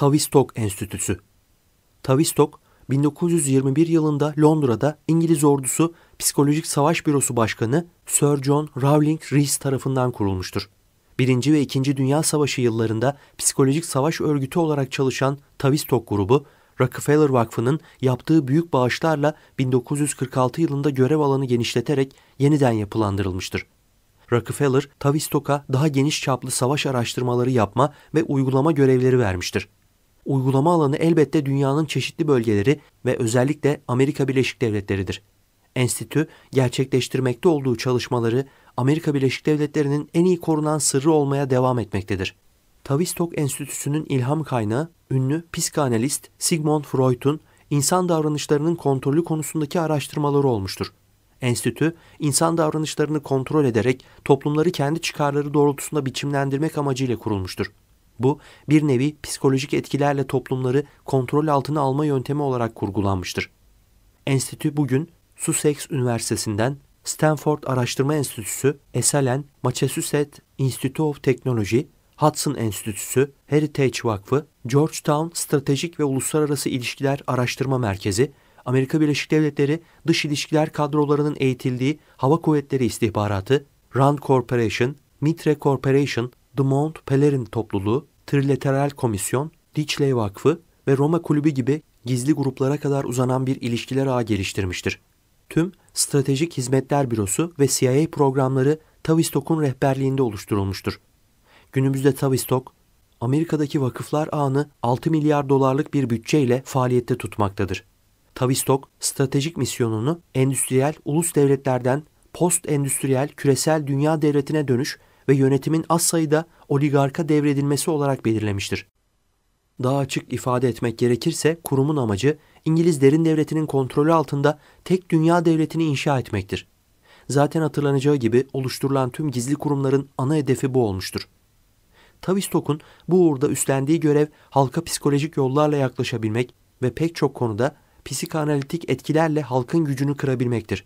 Tavistock Enstitüsü. Tavistock, 1921 yılında Londra'da İngiliz ordusu Psikolojik Savaş Bürosu Başkanı Sir John Rowling Rees tarafından kurulmuştur. Birinci ve İkinci Dünya Savaşı yıllarında psikolojik savaş örgütü olarak çalışan Tavistock grubu, Rockefeller Vakfı'nın yaptığı büyük bağışlarla 1946 yılında görev alanı genişleterek yeniden yapılandırılmıştır. Rockefeller, Tavistock'a daha geniş çaplı savaş araştırmaları yapma ve uygulama görevleri vermiştir uygulama alanı elbette dünyanın çeşitli bölgeleri ve özellikle Amerika Birleşik Devletleri'dir. Enstitü gerçekleştirmekte olduğu çalışmaları Amerika Birleşik Devletleri'nin en iyi korunan sırrı olmaya devam etmektedir. Tavistock Enstitüsü'nün ilham kaynağı ünlü psikanalist Sigmund Freud'un insan davranışlarının kontrolü konusundaki araştırmaları olmuştur. Enstitü, insan davranışlarını kontrol ederek toplumları kendi çıkarları doğrultusunda biçimlendirmek amacıyla kurulmuştur. Bu bir nevi psikolojik etkilerle toplumları kontrol altına alma yöntemi olarak kurgulanmıştır. Enstitü bugün Sussex Üniversitesi'nden Stanford Araştırma Enstitüsü, Esalen, Massachusetts Institute of Technology, Hudson Enstitüsü, Heritage Vakfı, Georgetown Stratejik ve Uluslararası İlişkiler Araştırma Merkezi, Amerika Birleşik Devletleri Dış İlişkiler Kadrolarının Eğitildiği Hava Kuvvetleri İstihbaratı, Rand Corporation, Mitre Corporation, The Mount Pelerin Topluluğu, Trilateral Komisyon, Diçley Vakfı ve Roma Kulübü gibi gizli gruplara kadar uzanan bir ilişkiler ağı geliştirmiştir. Tüm Stratejik Hizmetler Bürosu ve CIA programları Tavistock'un rehberliğinde oluşturulmuştur. Günümüzde Tavistock, Amerika'daki vakıflar ağını 6 milyar dolarlık bir bütçeyle faaliyette tutmaktadır. Tavistock stratejik misyonunu endüstriyel ulus devletlerden post-endüstriyel küresel dünya devletine dönüş ve yönetimin az sayıda oligarka devredilmesi olarak belirlemiştir. Daha açık ifade etmek gerekirse kurumun amacı İngiliz derin devletinin kontrolü altında tek dünya devletini inşa etmektir. Zaten hatırlanacağı gibi oluşturulan tüm gizli kurumların ana hedefi bu olmuştur. Tavistock'un bu uğurda üstlendiği görev halka psikolojik yollarla yaklaşabilmek ve pek çok konuda psikanalitik etkilerle halkın gücünü kırabilmektir.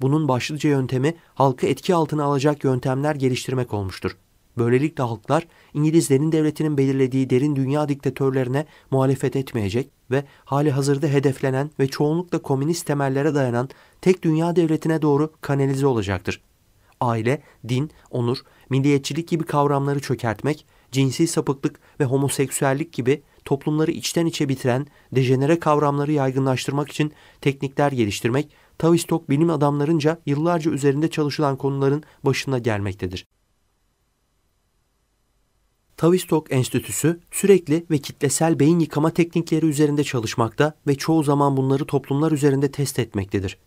Bunun başlıca yöntemi halkı etki altına alacak yöntemler geliştirmek olmuştur. Böylelikle halklar İngilizlerin devletinin belirlediği derin dünya diktatörlerine muhalefet etmeyecek ve hali hazırda hedeflenen ve çoğunlukla komünist temellere dayanan tek dünya devletine doğru kanalize olacaktır. Aile, din, onur, milliyetçilik gibi kavramları çökertmek, cinsi sapıklık ve homoseksüellik gibi toplumları içten içe bitiren dejenere kavramları yaygınlaştırmak için teknikler geliştirmek, Tavistock bilim adamlarınca yıllarca üzerinde çalışılan konuların başına gelmektedir. Tavistock Enstitüsü sürekli ve kitlesel beyin yıkama teknikleri üzerinde çalışmakta ve çoğu zaman bunları toplumlar üzerinde test etmektedir.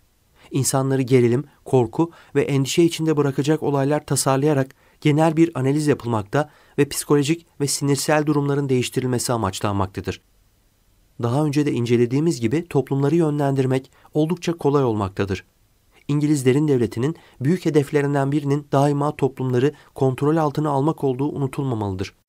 İnsanları gerilim, korku ve endişe içinde bırakacak olaylar tasarlayarak genel bir analiz yapılmakta ve psikolojik ve sinirsel durumların değiştirilmesi amaçlanmaktadır. Daha önce de incelediğimiz gibi toplumları yönlendirmek oldukça kolay olmaktadır. İngilizlerin devletinin büyük hedeflerinden birinin daima toplumları kontrol altına almak olduğu unutulmamalıdır.